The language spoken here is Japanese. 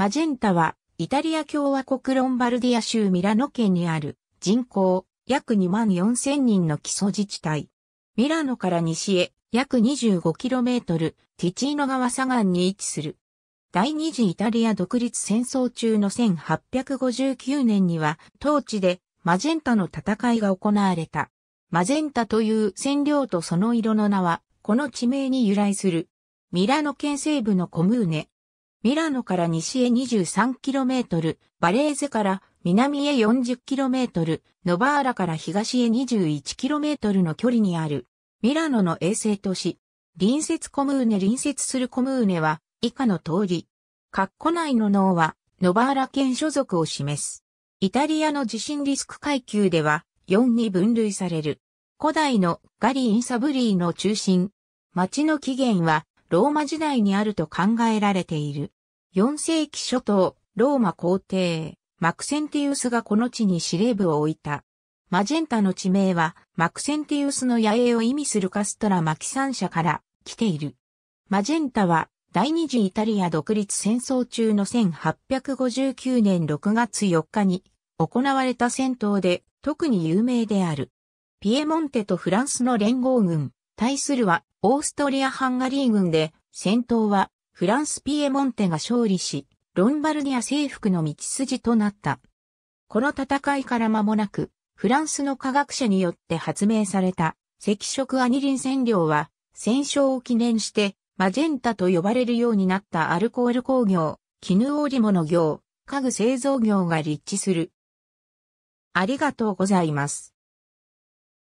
マジェンタは、イタリア共和国ロンバルディア州ミラノ県にある人口約2万4千人の基礎自治体。ミラノから西へ約 25km ティチーノ川左岸に位置する。第二次イタリア独立戦争中の1859年には当地でマジェンタの戦いが行われた。マジェンタという染料とその色の名はこの地名に由来する。ミラノ県西部のコムーネ、ミラノから西へ 23km、バレーゼから南へ 40km、ノバーラから東へ 21km の距離にある、ミラノの衛星都市。隣接コムーネ隣接するコムーネは、以下の通り。括弧内の脳は、ノバーラ県所属を示す。イタリアの地震リスク階級では、4に分類される。古代のガリ・インサブリーの中心。町の起源は、ローマ時代にあると考えられている。4世紀初頭、ローマ皇帝、マクセンティウスがこの地に司令部を置いた。マジェンタの地名は、マクセンティウスの野営を意味するカストラマキサン社から来ている。マジェンタは、第二次イタリア独立戦争中の1859年6月4日に行われた戦闘で特に有名である。ピエモンテとフランスの連合軍、対するはオーストリア・ハンガリー軍で戦闘はフランスピエモンテが勝利し、ロンバルディア征服の道筋となった。この戦いから間もなく、フランスの科学者によって発明された赤色アニリン染料は、戦勝を記念して、マジェンタと呼ばれるようになったアルコール工業、絹織物業、家具製造業が立地する。ありがとうございます。